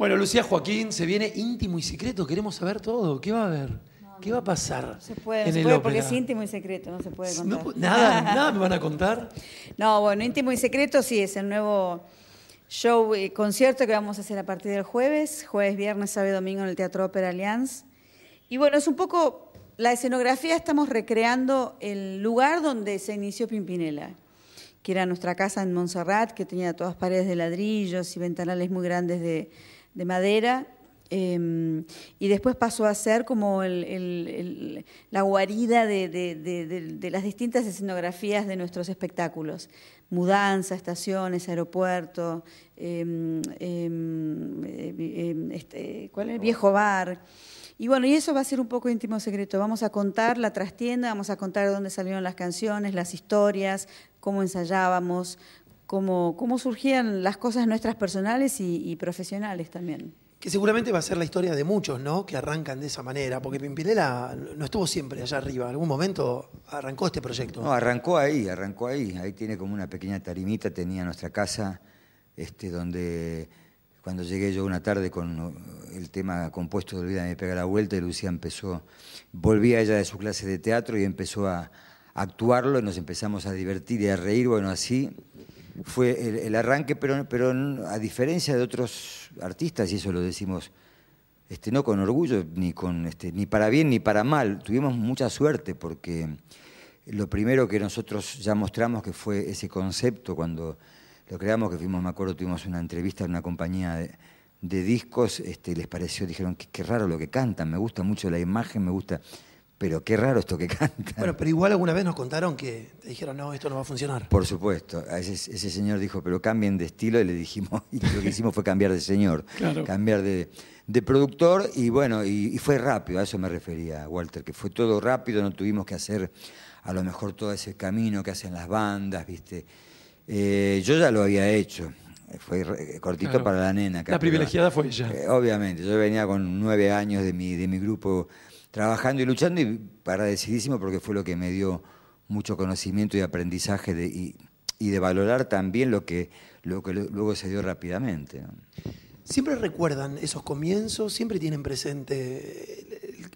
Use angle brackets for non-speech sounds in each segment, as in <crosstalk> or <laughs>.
Bueno, Lucía Joaquín, se viene íntimo y secreto, queremos saber todo. ¿Qué va a haber? ¿Qué va a pasar? se puede, se puede porque es íntimo y secreto, no se puede contar. nada, <laughs> nada me van a contar. No, bueno, íntimo y secreto sí es el nuevo show, eh, concierto que vamos a hacer a partir del jueves, jueves, viernes, sábado y domingo en el Teatro Ópera Allianz. Y bueno, es un poco la escenografía, estamos recreando el lugar donde se inició Pimpinela, que era nuestra casa en Montserrat, que tenía todas paredes de ladrillos y ventanales muy grandes de de madera. Em, y después pasó a ser como la guarida de, las distintas escenografías de nuestros espectáculos. Mudanza, estaciones, aeropuerto, em, em, este, ¿cuál es? viejo bar. Y bueno, y eso va a ser un poco íntimo secreto. Vamos a contar la trastienda, vamos a contar dónde salieron las canciones, las historias, cómo ensayábamos, cómo, surgían las cosas nuestras personales y, profesionales también. Que seguramente va a ser la historia de muchos, ¿no? Que arrancan de esa manera, porque Pimpinela no estuvo siempre allá arriba, en algún momento arrancó este proyecto. No, arrancó ahí, arrancó ahí, ahí tiene como una pequeña tarimita, tenía nuestra casa, este, donde cuando llegué yo una tarde con uh, el tema compuesto de Olvida me pega la vuelta y Lucía empezó, volvía ella de su clase de teatro y empezó a, a actuarlo y nos empezamos a divertir y a reír, bueno, así fue el, arranque, pero, pero, a diferencia de otros artistas, y eso lo decimos este, no con orgullo, ni, con, este, ni para bien ni para mal, tuvimos mucha suerte porque lo primero que nosotros ya mostramos que fue ese concepto cuando lo creamos, que fuimos, me acuerdo, tuvimos una entrevista en una compañía de, discos, este, les pareció, dijeron, que qué raro lo que cantan, me gusta mucho la imagen, me gusta pero qué raro esto que <laughs> canta. Bueno, pero igual alguna vez nos contaron que te dijeron, no, esto no va a funcionar. Por supuesto, ese, ese señor dijo, pero cambien de estilo y le dijimos, <laughs> y lo que hicimos fue cambiar de señor, cambiar de, productor y bueno, y, fue rápido, a eso me refería Walter, que fue todo rápido, no tuvimos que hacer a lo mejor todo ese camino que hacen las bandas, viste. Eh, yo ya lo había hecho, fue eh, cortito para la nena. La privilegiada fue ella. Eh, obviamente, yo venía con nueve años de mi, de mi grupo trabajando y luchando y agradecidísimo porque fue lo que me dio mucho conocimiento y aprendizaje y, de valorar también lo que, lo que luego se dio rápidamente. ¿Siempre recuerdan esos comienzos? ¿Siempre tienen presente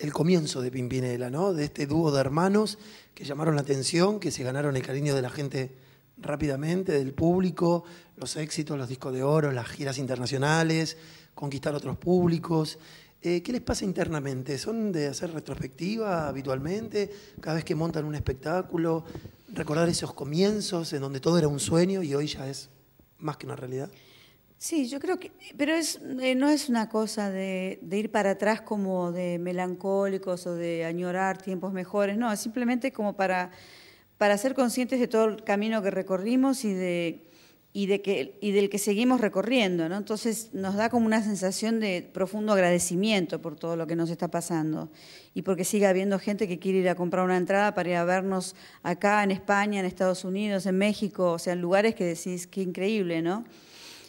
el, comienzo de Pimpinela, ¿no? de este dúo de hermanos que llamaron la atención, que se ganaron el cariño de la gente rápidamente, del público, los éxitos, los discos de oro, las giras internacionales, conquistar otros públicos? Eh, ¿Qué les pasa internamente? ¿Son de hacer retrospectiva habitualmente? Cada vez que montan un espectáculo, recordar esos comienzos en donde todo era un sueño y hoy ya es más que una realidad. Sí, yo creo que, pero es, eh, no es una cosa de, ir para atrás como de melancólicos o de añorar tiempos mejores, no, es simplemente como para, para ser conscientes de todo el camino que recorrimos y de, y, del que seguimos recorriendo. ¿no? Entonces nos da como una sensación de profundo agradecimiento por todo lo que nos está pasando y porque siga habiendo gente que quiere ir a comprar una entrada para ir a vernos acá en España, en Estados Unidos, en México, o sea, en lugares que decís, qué increíble, ¿no?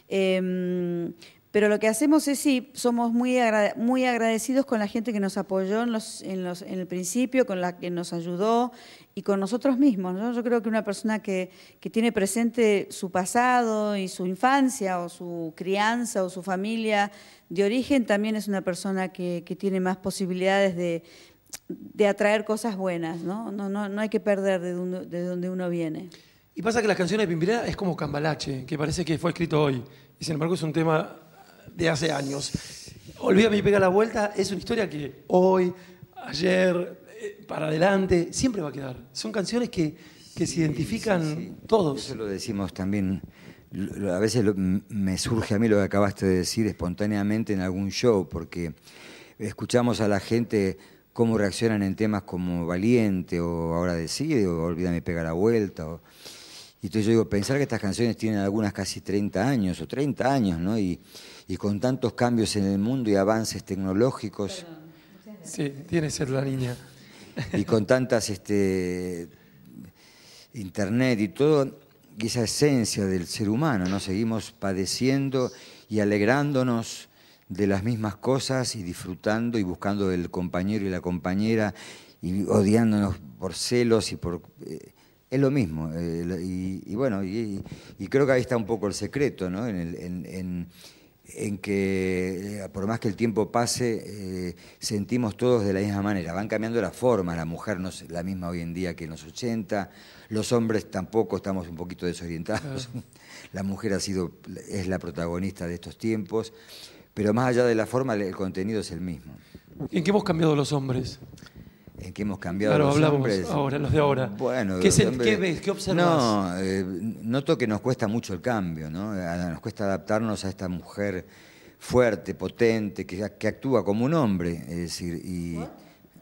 Eh, pero lo que hacemos es sí, somos muy, muy agradecidos con la gente que nos apoyó en, el principio, con la que nos ayudó y con nosotros mismos. Yo creo que una persona que, tiene presente su pasado y su infancia o su crianza o su familia de origen también es una persona que, tiene más posibilidades de, atraer cosas buenas. ¿no? No, no, no hay que perder de donde, uno viene. Y pasa que las canciones de Pimpinera es como Cambalache, que parece que fue escrito hoy. Y sin embargo es un tema de hace años. Olvídame y pega la vuelta es una historia que hoy, ayer, eh, para adelante, siempre va a quedar. Son canciones que, se identifican todos. Eso lo decimos también. A veces me surge a mí lo que acabaste de decir espontáneamente en algún show, porque escuchamos a la gente cómo reaccionan en temas como Valiente o Ahora Decide o Olvídame y pega la vuelta. Y entonces yo digo, pensar que estas canciones tienen algunas casi 30 años o 30 años, ¿no? Y, con tantos cambios en el mundo y avances tecnológicos. sí, tiene ser la niña. Y con tantas, este, internet y todo, y esa esencia del ser humano, ¿no? Seguimos padeciendo y alegrándonos de las mismas cosas y disfrutando y buscando el compañero y la compañera y odiándonos por celos y por... Eh, es lo mismo. Eh, y, bueno, y, creo que ahí está un poco el secreto, ¿no? En, que eh, por más que el tiempo pase, eh, sentimos todos de la misma manera. Van cambiando la forma, La mujer no es la misma hoy en día que en los 80. Los hombres tampoco estamos un poquito desorientados. <laughs> La mujer ha sido, es la protagonista de estos tiempos. Pero más allá de la forma, el contenido es el mismo. ¿En qué hemos cambiado los hombres? en que hemos cambiado claro, los ahora, los de ahora. Bueno, ¿Qué, ¿qué ves? ¿Qué observas? No, eh, noto que nos cuesta mucho el cambio, ¿no? Nos cuesta adaptarnos a esta mujer fuerte, potente, que, que actúa como un hombre, es decir, y...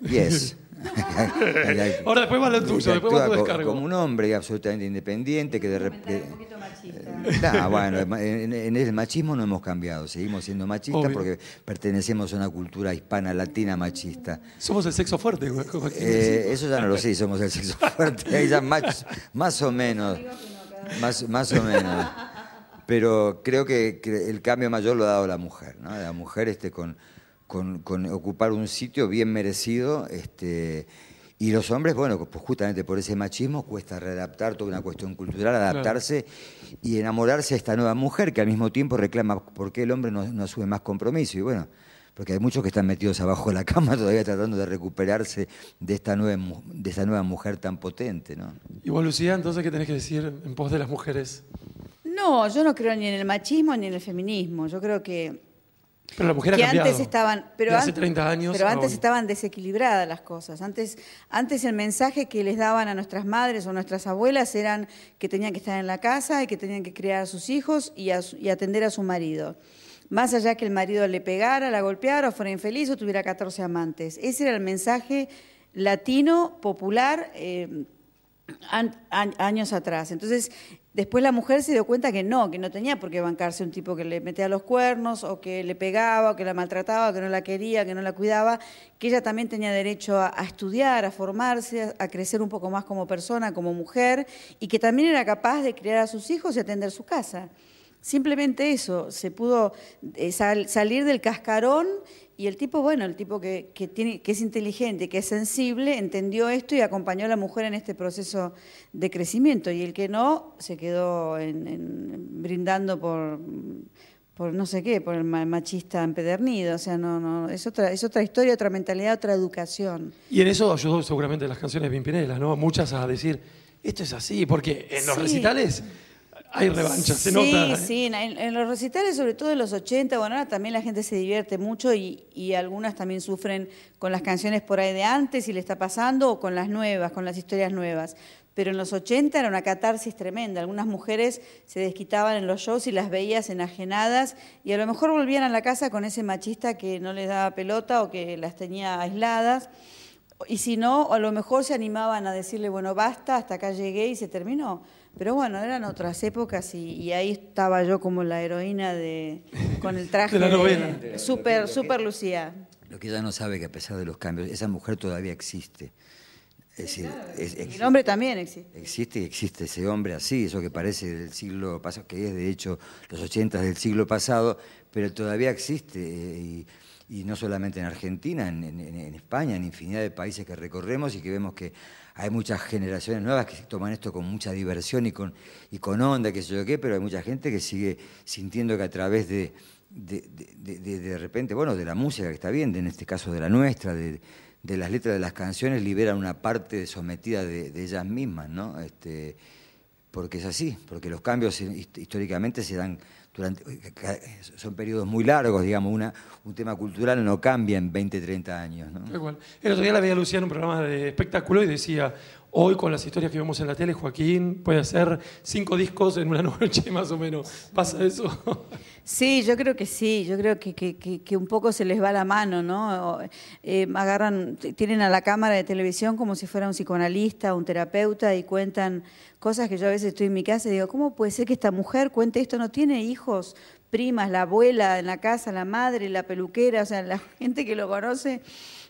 Yes. <laughs> Ahora después va lo tuyo, después va tu descargo. Como un hombre absolutamente independiente que de repente... un eh, bueno, en, el machismo no hemos cambiado, seguimos siendo machistas porque pertenecemos a una cultura hispana, latina, machista. Somos el sexo fuerte. Eh, <laughs> eso ya no lo sé, somos el sexo <laughs> fuerte, más, más o menos, más, más o menos. Pero creo que, el cambio mayor lo ha dado la mujer, ¿no? La mujer este con con, ocupar un sitio bien merecido. Este, y los hombres, bueno, pues justamente por ese machismo cuesta readaptar toda una cuestión cultural, adaptarse y enamorarse a esta nueva mujer que al mismo tiempo reclama por qué el hombre no, no asume más compromiso. Y bueno, porque hay muchos que están metidos abajo de la cama <laughs> todavía tratando de recuperarse de esta nueva, de esta nueva mujer tan potente. ¿no? Y vos, Lucía, entonces, ¿qué tenés que decir en pos de las mujeres? No, yo no creo ni en el machismo ni en el feminismo. Yo creo que pero la mujer antes estaban, pero años, pero antes estaban desequilibradas las cosas. Antes, antes el mensaje que les daban a nuestras madres o nuestras abuelas eran que tenían que estar en la casa y que tenían que criar a sus hijos y, atender a su marido. Más allá que el marido le pegara, la golpeara, o fuera infeliz o tuviera 14 amantes. Ese era el mensaje latino, popular. Eh, años atrás. Entonces, después la mujer se dio cuenta que no, que no tenía por qué bancarse un tipo que le metía los cuernos o que le pegaba o que la maltrataba, que no la quería, que no la cuidaba, que ella también tenía derecho a, estudiar, a formarse, a, crecer un poco más como persona, como mujer, y que también era capaz de criar a sus hijos y atender su casa. Simplemente eso, se pudo eh, salir del cascarón y el tipo, bueno, el tipo que, tiene, que es inteligente, que es sensible, entendió esto y acompañó a la mujer en este proceso de crecimiento. Y el que no, se quedó en, brindando por, por no sé qué, por el machista empedernido. O sea, no, no, es otra, es otra historia, otra mentalidad, otra educación. Y en eso ayudó seguramente las canciones de Pimpinela, ¿no? Muchas a decir, esto es así, porque en los recitales hay revancha, se nota. ¿eh? Sí, sí, en, los recitales, sobre todo en los 80, bueno, ahora también la gente se divierte mucho y, y, algunas también sufren con las canciones por ahí de antes y le está pasando, o con las nuevas, con las historias nuevas. Pero en los 80 era una catarsis tremenda. Algunas mujeres se desquitaban en los shows y las veías enajenadas y a lo mejor volvían a la casa con ese machista que no les daba pelota o que las tenía aisladas. Y si no, a lo mejor se animaban a decirle, bueno, basta, hasta acá llegué y se terminó. Pero bueno, eran otras épocas y, ahí estaba yo como la heroína de con el <laughs> traje de super, super Lucía. Lo que ella no sabe que a pesar de los cambios, esa mujer todavía existe. el hombre también existe. Existe y existe ese hombre así, eso que parece del siglo pasado, que es de hecho los ochentas del siglo pasado, pero todavía existe. Eh, y no solamente en Argentina, en, España, en infinidad de países que recorremos y que vemos que hay muchas generaciones nuevas que toman esto con mucha diversión y con, y con onda, qué sé yo qué, pero hay mucha gente que sigue sintiendo que a través de, de, repente, bueno, de la música que está bien, en este caso de la nuestra, de, las letras de las canciones, liberan una parte sometida de, ellas mismas, ¿no? Este, porque es así, porque los cambios eh, históricamente se dan eh, eh, son periodos muy largos, digamos, un tema cultural no cambia en 20, 30 años. Igual. El otro día la veía Lucía en un programa de espectáculo y decía, hoy con las historias que vemos en la tele, Joaquín puede hacer cinco discos en una <laughs> noche más o menos. ¿Pasa eso? Sí, yo creo que sí, yo creo que, un poco se les va la mano, ¿no? Eh, agarran, tienen a la cámara de televisión como si fuera un psicoanalista, un terapeuta y cuentan cosas que yo a veces estoy en mi casa y digo, ¿cómo puede ser que esta mujer cuente esto? No tiene hijos primas, la abuela en la casa, la madre, la peluquera, o sea, la <laughs> gente que lo conoce,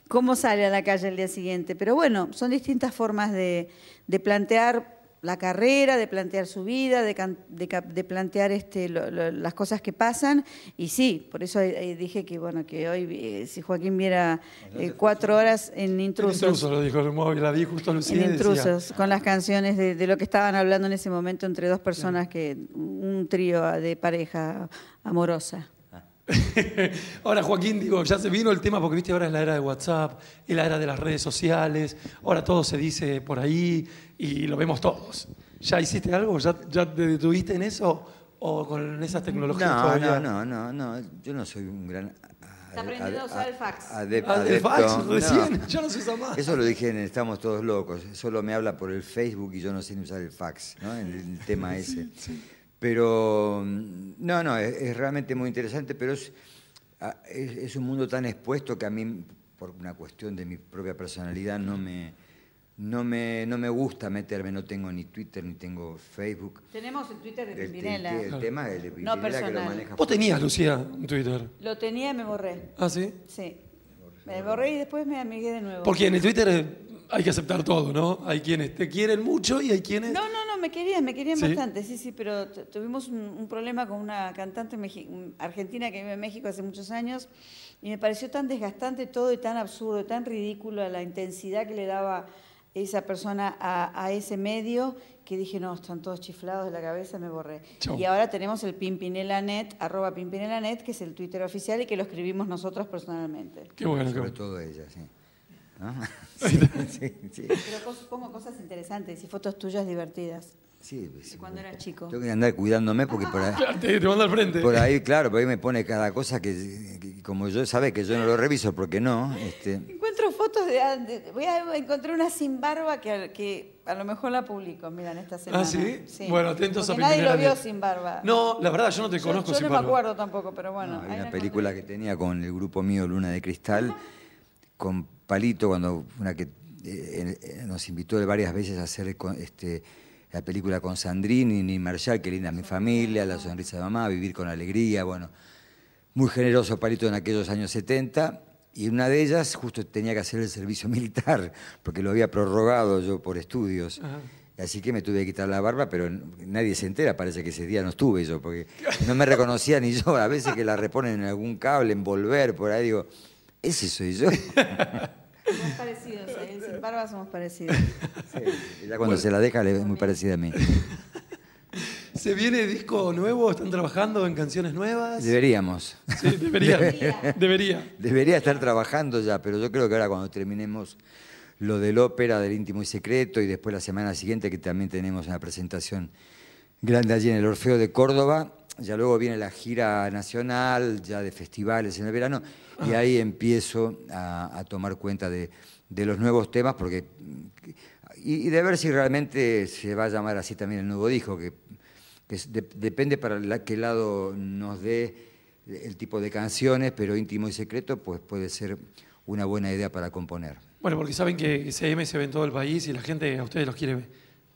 cómo sale a la calle el día siguiente. Pero bueno, son distintas formas de, de plantear la carrera, de plantear su vida, de, plantear este, las cosas que pasan. Y sí, por eso eh, eh, dije que bueno que hoy eh, si Joaquín viera cuatro horas en intrusos. intrusos lo dijo, la vi justo con las canciones de, lo que estaban hablando en ese momento entre dos personas que un trío de pareja amorosa. <laughs> ahora, Joaquín, digo, ya se vino el tema porque viste, ahora es la era de WhatsApp, es la era de las redes sociales, ahora todo se dice por ahí, y lo vemos todos. ¿Ya hiciste algo? ¿Ya, te detuviste en eso? ¿O con esas tecnologías no, No, no, no, Yo no soy un gran Está aprendiendo a usar el fax. A ah, fax, recién, <laughs> no se usa más. Eso lo dije en Estamos Todos Locos. Solo me habla por el Facebook y yo no sé ni usar el fax, ¿no? En el, <laughs> tema ese. Pero, mm, no, no, es, realmente muy interesante, pero ah, es, un mundo tan expuesto que a mí, por una cuestión de mi propia personalidad, no me no me, no me gusta meterme, no tengo ni Twitter, ni tengo Facebook. Tenemos el Twitter de este, Pimpinela. El, tema es de no personal. que lo maneja. ¿Vos tenías, Lucía, Twitter? Lo tenía y me borré. ¿Ah, sí? Sí. Me borré y después me amigué de nuevo. Porque en el Twitter hay que aceptar todo, ¿no? Hay quienes te quieren mucho y hay quienes... No, no, no, me querían, me querían bastante, sí, sí, pero tuvimos un, problema con una cantante argentina que vive en México hace muchos años y me pareció tan desgastante todo y tan absurdo, tan ridículo la intensidad que le daba esa persona a, ese medio que dije, no, están todos chiflados de la cabeza, me borré. Y ahora tenemos el pimpinelanet, arroba pimpinelanet, que es el Twitter oficial y que lo escribimos nosotros personalmente. Qué bueno. Sobre todo ella, sí. ¿Ah? <laughs> Pero pongo cosas interesantes y fotos tuyas divertidas. Sí, pues, cuando eras chico. Tengo que andar cuidándome porque por ahí. al frente. Por ahí, claro, por ahí me pone cada cosa que, como yo sabe que yo no lo reviso porque no. Este, fotos de antes. Ah, voy a encontrar una sin barba que, a lo mejor la publico, en esta ¿Ah, semana. ¿Ah, sí? Bueno, atentos Porque a Nadie lo vio sin barba. No, la verdad, yo no te conozco sin barba. me acuerdo tampoco, pero bueno. hay una película que tenía con el grupo mío, Luna de Cristal, con Palito, cuando una que eh, eh, nos invitó varias veces a hacer este, la película con Sandrini, ni Marshall, que linda mi familia, La sonrisa de mamá, Vivir con alegría, bueno. Muy generoso Palito en aquellos años 70 y una de ellas justo tenía que hacer el servicio <laughs> militar, porque lo había prorrogado yo por estudios. Así que me tuve que quitar la barba, pero nadie se entera, parece que ese día no estuve yo, porque no me reconocía ni yo. A veces que la reponen en algún cable, en volver, por ahí digo, ese soy yo. Somos parecidos, ¿eh? sin barba somos parecidos. ya cuando se la deja es muy parecida a mí. ¿Se viene disco nuevo? ¿Están trabajando en canciones nuevas? Deberíamos. Sí, debería. debería. debería. estar trabajando ya, pero yo creo que ahora cuando terminemos lo del ópera, del íntimo y secreto, y después la semana siguiente que también tenemos una presentación grande allí en el Orfeo de Córdoba, ya luego viene la gira nacional, ya de festivales en el verano, y ahí empiezo a, tomar cuenta de, los nuevos temas, porque y, y de ver si realmente se va a llamar así también el nuevo disco, que depende para la, qué lado nos dé el tipo de canciones, pero íntimo y secreto, pues puede ser una buena idea para componer. Bueno, porque saben que CM se ve en todo el país y la gente a ustedes los quiere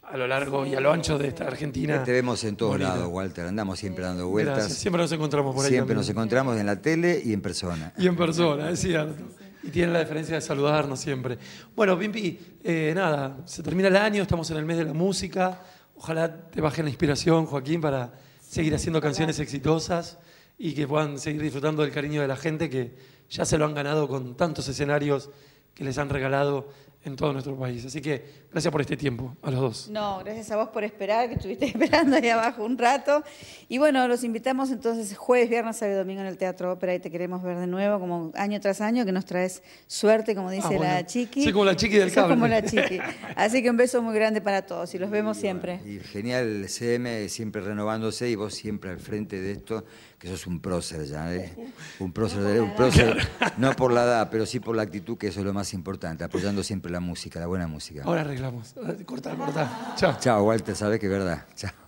a lo largo y a lo ancho de esta Argentina. Te vemos en todos lados, Walter. Andamos siempre dando vueltas. Siempre nos encontramos por ahí. Siempre nos encontramos en la tele y en persona. Y en persona, es cierto. Y tienen la diferencia de saludarnos siempre. Bueno, Bimbi, eh, nada, se termina el año, estamos en el mes de la música. Ojalá te baje la inspiración, Joaquín, para seguir haciendo canciones exitosas y que puedan seguir disfrutando del cariño de la gente que ya se lo han ganado con tantos escenarios que les han regalado en todo nuestro país. Así que gracias por este tiempo a los dos. No, gracias a vos por esperar, que estuviste <laughs> esperando ahí abajo un rato. Y bueno, los invitamos entonces jueves, viernes, sábado y domingo en el Teatro Ópera y te queremos ver de nuevo, como año tras año, que nos traes suerte, como dice ah, la chiqui. Soy como la chiqui del cable. <laughs> Así que un beso muy grande para todos y los vemos siempre. Y genial, CM siempre renovándose y vos siempre al frente de esto, que sos un prócer ya, ¿eh? Un prócer, un prócer, no por la edad, pero sí por la actitud, que eso es lo más importante, apoyando siempre la música, la buena música. Ahora arreglamos. Corta, corta. Chao. Chao, Walter, sabes que es verdad. Chao.